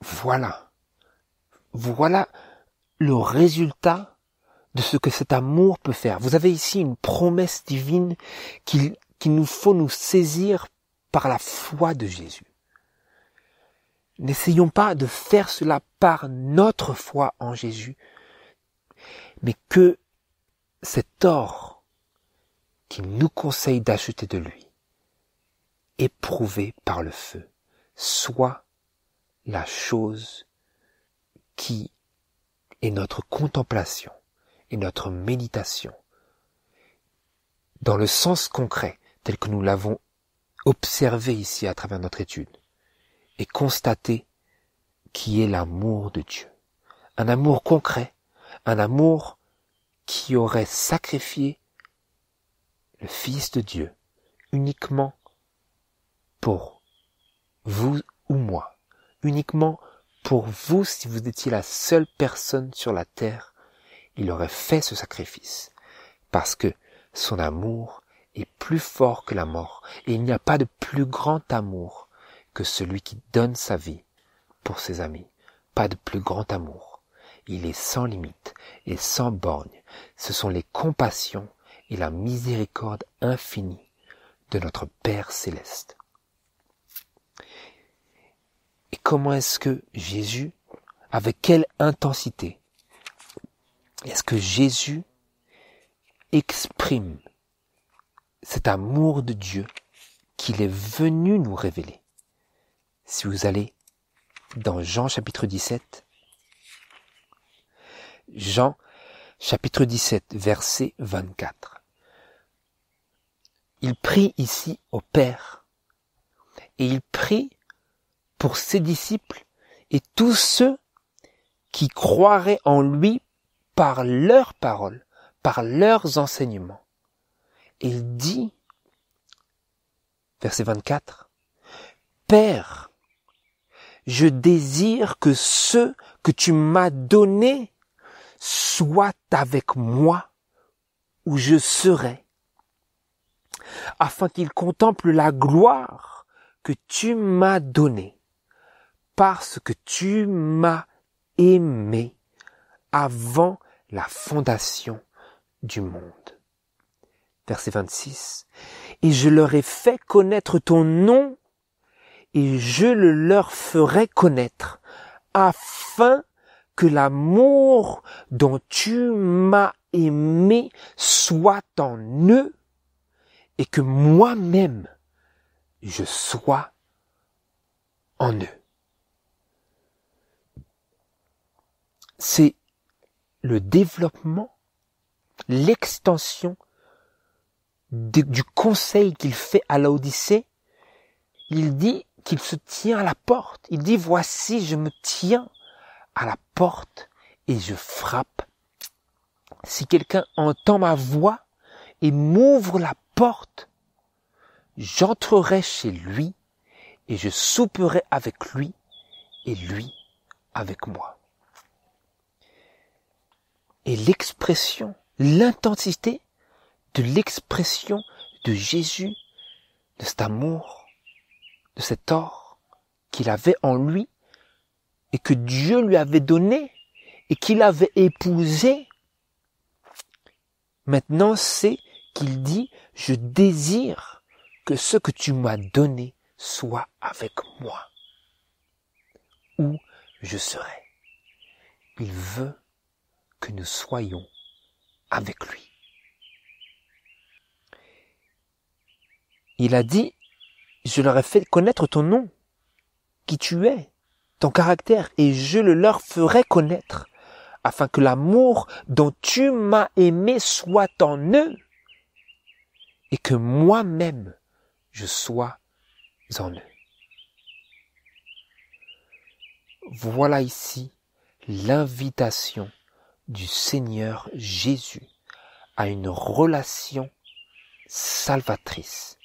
Voilà. Voilà le résultat de ce que cet amour peut faire. Vous avez ici une promesse divine qu'il nous faut nous saisir par la foi de Jésus. N'essayons pas de faire cela par notre foi en Jésus, mais que cet or qu'il nous conseille d'acheter de lui, éprouvé par le feu, soit la chose qui est notre contemplation et notre méditation, dans le sens concret tel que nous l'avons observé ici à travers notre étude, et constaté qui est l'amour de Dieu. Un amour concret, un amour qui aurait sacrifié le Fils de Dieu uniquement pour vous ou moi, uniquement pour vous, si vous étiez la seule personne sur la terre, il aurait fait ce sacrifice, parce que son amour est plus fort que la mort, et il n'y a pas de plus grand amour que celui qui donne sa vie pour ses amis, pas de plus grand amour. Il est sans limite et sans borgne. Ce sont les compassions et la miséricorde infinie de notre Père céleste. Et comment est-ce que Jésus, avec quelle intensité, est-ce que Jésus exprime cet amour de Dieu qu'il est venu nous révéler Si vous allez dans Jean chapitre 17, Jean chapitre 17 verset 24, il prie ici au Père et il prie pour ses disciples et tous ceux qui croiraient en lui par leurs paroles, par leurs enseignements. Il dit, verset 24, Père, je désire que ceux que tu m'as donnés soient avec moi où je serai, afin qu'ils contemplent la gloire que tu m'as donnée parce que tu m'as aimé avant la fondation du monde. Verset 26. Et je leur ai fait connaître ton nom, et je le leur ferai connaître, afin que l'amour dont tu m'as aimé soit en eux, et que moi-même je sois en eux. c'est le développement, l'extension du conseil qu'il fait à l'Odyssée. Il dit qu'il se tient à la porte. Il dit, voici, je me tiens à la porte et je frappe. Si quelqu'un entend ma voix et m'ouvre la porte, j'entrerai chez lui et je souperai avec lui et lui avec moi. Et l'expression, l'intensité de l'expression de Jésus, de cet amour, de cet or qu'il avait en lui et que Dieu lui avait donné et qu'il avait épousé. Maintenant, c'est qu'il dit, je désire que ce que tu m'as donné soit avec moi, où je serai. Il veut que nous soyons avec lui. Il a dit, je leur ai fait connaître ton nom, qui tu es, ton caractère, et je le leur ferai connaître, afin que l'amour dont tu m'as aimé soit en eux, et que moi-même je sois en eux. Voilà ici l'invitation du Seigneur Jésus à une relation salvatrice,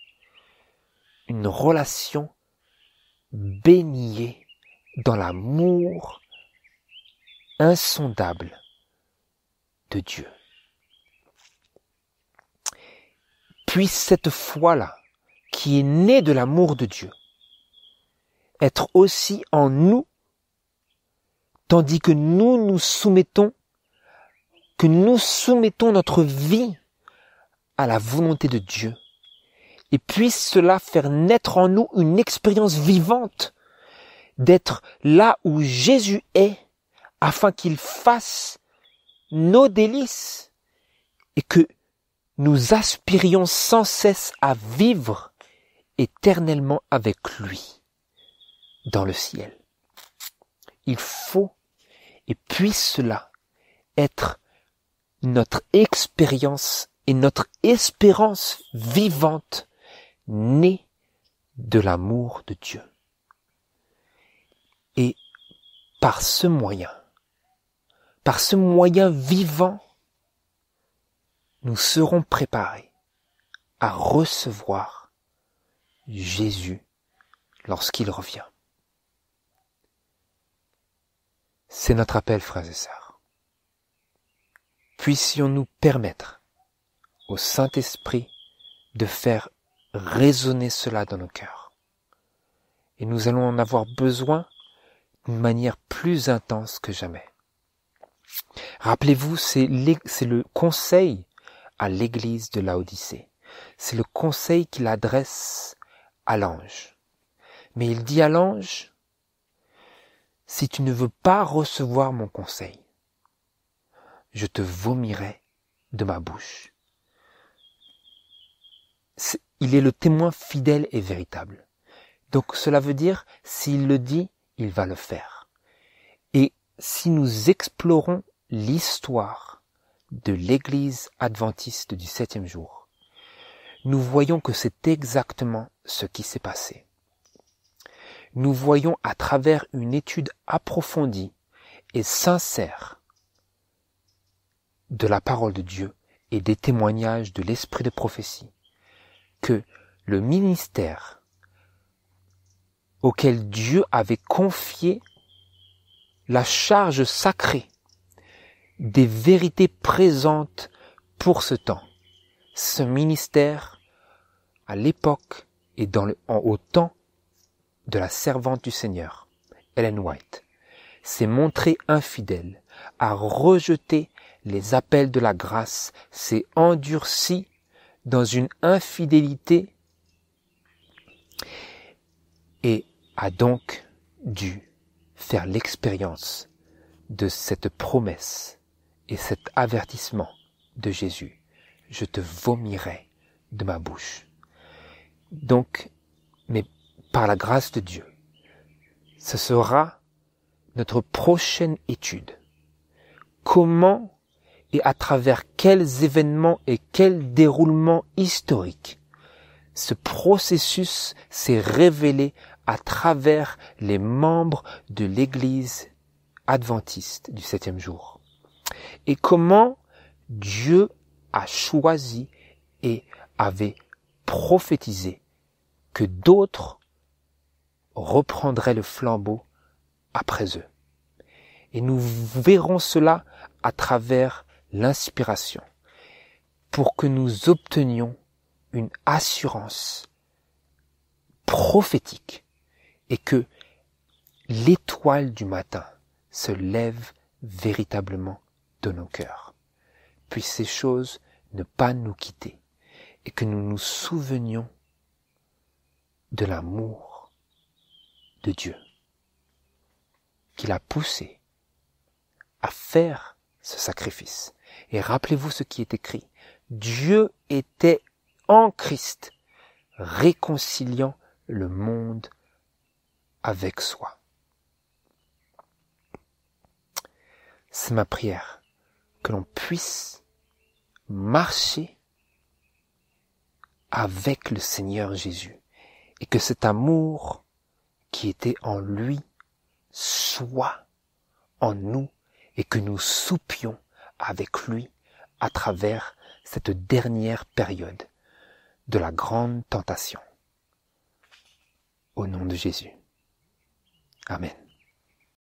une relation baignée dans l'amour insondable de Dieu. Puisse cette foi-là, qui est née de l'amour de Dieu, être aussi en nous, tandis que nous nous soumettons que nous soumettons notre vie à la volonté de Dieu. Et puisse cela faire naître en nous une expérience vivante d'être là où Jésus est afin qu'il fasse nos délices et que nous aspirions sans cesse à vivre éternellement avec lui dans le ciel. Il faut et puisse cela être notre expérience et notre espérance vivante née de l'amour de Dieu. Et par ce moyen, par ce moyen vivant, nous serons préparés à recevoir Jésus lorsqu'il revient. C'est notre appel, frères et sœurs puissions-nous permettre au Saint-Esprit de faire résonner cela dans nos cœurs. Et nous allons en avoir besoin d'une manière plus intense que jamais. Rappelez-vous, c'est le conseil à l'église de l'Odyssée. C'est le conseil qu'il adresse à l'ange. Mais il dit à l'ange, si tu ne veux pas recevoir mon conseil, je te vomirai de ma bouche. il est le témoin fidèle et véritable. Donc cela veut dire, s'il le dit, il va le faire. Et si nous explorons l'histoire de l'Église adventiste du septième jour, nous voyons que c'est exactement ce qui s'est passé. Nous voyons à travers une étude approfondie et sincère de la parole de Dieu et des témoignages de l'esprit de prophétie que le ministère auquel Dieu avait confié la charge sacrée des vérités présentes pour ce temps. Ce ministère, à l'époque et dans le, en, au temps de la servante du Seigneur, Ellen White, s'est montré infidèle, a rejeté les appels de la grâce, s'est endurci dans une infidélité et a donc dû faire l'expérience de cette promesse et cet avertissement de Jésus. Je te vomirai de ma bouche. Donc, mais par la grâce de Dieu, ce sera notre prochaine étude. Comment et à travers quels événements et quels déroulements historiques ce processus s'est révélé à travers les membres de l'Église adventiste du septième jour. Et comment Dieu a choisi et avait prophétisé que d'autres reprendraient le flambeau après eux. Et nous verrons cela à travers l'inspiration, pour que nous obtenions une assurance prophétique et que l'étoile du matin se lève véritablement de nos cœurs. puisse ces choses ne pas nous quitter et que nous nous souvenions de l'amour de Dieu qui l'a poussé à faire ce sacrifice et rappelez-vous ce qui est écrit. Dieu était en Christ, réconciliant le monde avec soi. C'est ma prière que l'on puisse marcher avec le Seigneur Jésus et que cet amour qui était en lui soit en nous et que nous soupions avec lui à travers cette dernière période de la grande tentation. Au nom de Jésus. Amen.